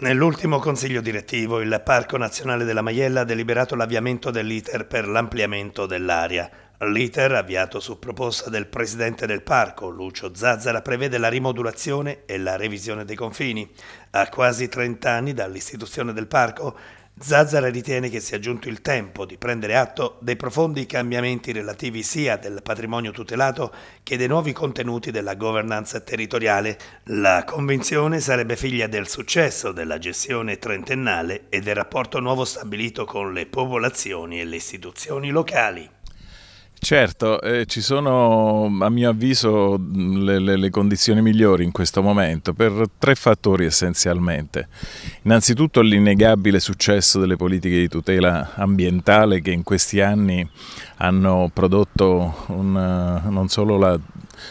Nell'ultimo consiglio direttivo il Parco Nazionale della Maiella ha deliberato l'avviamento dell'iter per l'ampliamento dell'area. L'iter, avviato su proposta del presidente del parco, Lucio Zazzara, prevede la rimodulazione e la revisione dei confini. A quasi 30 anni dall'istituzione del parco, Zazzara ritiene che sia giunto il tempo di prendere atto dei profondi cambiamenti relativi sia del patrimonio tutelato che dei nuovi contenuti della governance territoriale. La convinzione sarebbe figlia del successo della gestione trentennale e del rapporto nuovo stabilito con le popolazioni e le istituzioni locali. Certo, eh, ci sono a mio avviso le, le, le, condizioni migliori in questo momento per tre fattori essenzialmente. Innanzitutto l'innegabile successo delle politiche di tutela ambientale che in questi anni hanno prodotto un, eh, non solo la,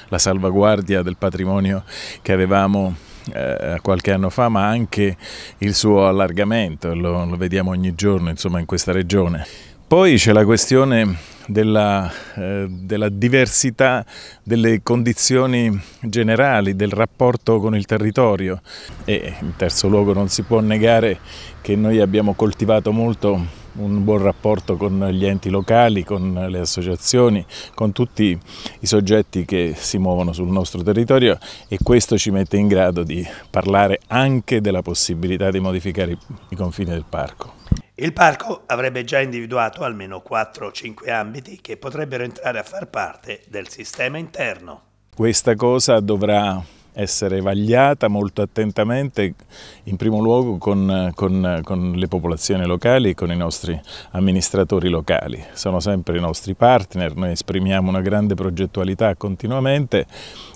la salvaguardia del patrimonio che avevamo eh, qualche anno fa, ma anche il suo allargamento, lo, lo vediamo ogni giorno insomma, in questa regione. Poi c'è la questione della, eh, della diversità delle condizioni generali, del rapporto con il territorio e in terzo luogo non si può negare che noi abbiamo coltivato molto un buon rapporto con gli enti locali, con le associazioni, con tutti i soggetti che si muovono sul nostro territorio e questo ci mette in grado di parlare anche della possibilità di modificare i confini del parco. Il parco avrebbe già individuato almeno 4 o 5 ambiti che potrebbero entrare a far parte del sistema interno. Questa cosa dovrà essere vagliata molto attentamente, in primo luogo con, con, con, le popolazioni locali e con i nostri amministratori locali. Sono sempre i nostri partner, noi esprimiamo una grande progettualità continuamente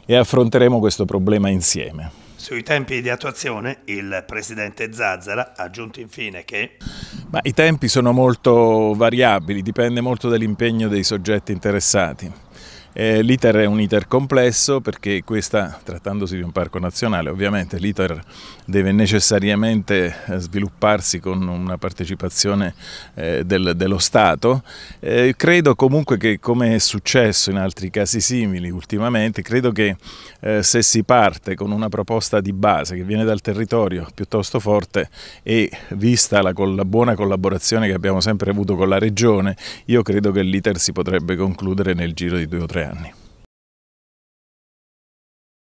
e affronteremo questo problema insieme. Sui tempi di attuazione il presidente Zazzara ha aggiunto infine che... Ma I tempi sono molto variabili, dipende molto dall'impegno dei soggetti interessati. Eh, L'iter è un iter complesso perché questa, trattandosi di un parco nazionale, ovviamente l'iter deve necessariamente eh, svilupparsi con una partecipazione eh, del, dello Stato. Eh, credo comunque che, come è successo in altri casi simili ultimamente, credo che eh, se si parte con una proposta di base che viene dal territorio piuttosto forte e vista la, la buona collaborazione che abbiamo sempre avuto con la Regione, io credo che l'iter si potrebbe concludere nel giro di due o tre träning.